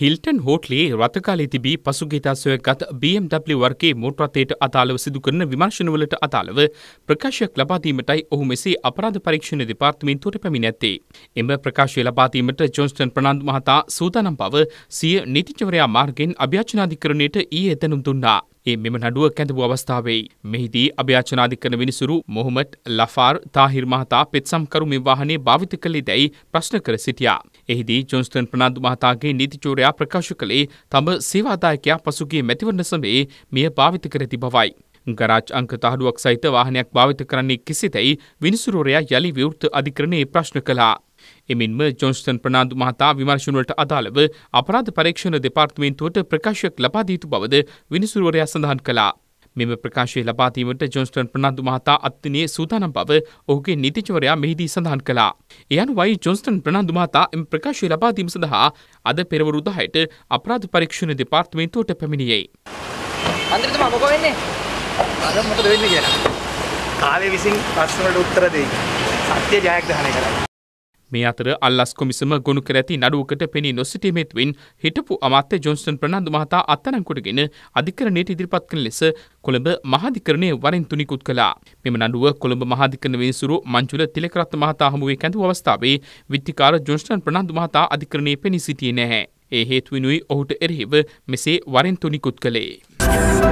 Hilton හෝටලේ රථකාලේ තිබී පසුගේතාසය ගත BMW වර්ගේ මෝටරතයට අතාලව සිදුකරන විමර්ශනවලට අතාලව ප්‍රකාශයක් ලබාදීමටයි ඔහු මෙසේ අපරාධ පරීක්ෂණ දෙපාර්තමේන්තුවට පැමිණැත්තේ. එම ප්‍රකාශය ලබාදීමට ජොන්ස්ටන් ප්‍රනාන්දු මහතා සූදානම් බව සිය නීතිචවරයා මාර්ගෙන් අභ්‍යාචනාධිකරණයට ඊයේ එතනුම් දුන්නා. ඒ මෙම නඩුව කැඳවූ අවස්ථාවේ මෙහිදී අභ්‍යාචනාධිකරණ විනිසුරු මොහොමඩ් ලෆාර් තාහිර් මහතා පෙත්සම්කරු මේ වාහනේ භාවිත කළේ දැයි ප්‍රශ්න කර සිටියා. එහිදී ජොන්ස්ටන් ප්‍රනාන්දු මහතාගේ නීතිචෝරයා ප්‍රකාශ කළේ තම සේවාදායකයා පසුගිය මැතිවරණ සමයේ මෙය භාවිත කර ඇති බවයි. ගරාජ් අංක තහඩුවක් සහිත වාහනයක් භාවිත කරන්නේ කෙසේදැයි විනිසුරුවරයා යළි විවෘත අධිකරණයේ ප්‍රශ්න කළා. එමෙන්ම ජොන්ස්ටන් ප්‍රනාාදු මහතා විමර්ශණවලට අදාළව අපරාධ පරීක්ෂණ දෙපාර්තමේන්තුවට ප්‍රකාශයක් ලබා දීතු බවද විනිසුරුවරයා සඳහන් කළා. මෙම ප්‍රකාශය ලබාදීමට ජොන්ස්ටන් ප්‍රනාාදු මහතා අත්තිනයේ සූදානම් බව ඔහුගේ නිතිචවරයා මෙහිදී සඳහන් කළා. එයන් වයි ජොන්ස්ටන් ප්‍රනාාදු මහතා එම ප්‍රකාශය ලබාදීම සඳහා අද පෙරවරුදහයට අපරාධ පරීක්ෂණ දෙපාර්තමේන්තුවට පැමිණියයි. අන්දරතුම මොක වෙන්නේ? අද මොකද වෙන්නේ කියලා. කාලේ විසින් ප්‍රශ්නවලට උත්තර දෙයි. සත්‍ය ජයග්‍රහණය කරන්න. මේ අතර අල්ලස් කොමිසම ගොුණු කර ඇති නඩුවකට පෙනී නොසිටීමේත්වෙන් හිටපු අමාත්‍ය ජොන්ස්ටන් ප්‍රනාන්දු මහතා අත්තරංකොටගෙන අධිකරණයට ඉදිරිපත් කන ලෙස කොළඹ මහාධිකරණය වරින් තුනිකුත් කළා. මෙම නඩුව කොළඹ මහාධිකරණ වෙනසුරු මංචුල තිලකරත් මහතා හමුවේ කැඳු අවස්ථාවේ විත්තිකාර ජොන්ස්ටන් ප්‍රනාන්දු මහතා අධිකරණය පෙනී සිටියේ නැහැ. ඒ හේතුවිනුයි ඔහුට එරෙහිව මෙසේ වරින් තුනිකුත් කළේ.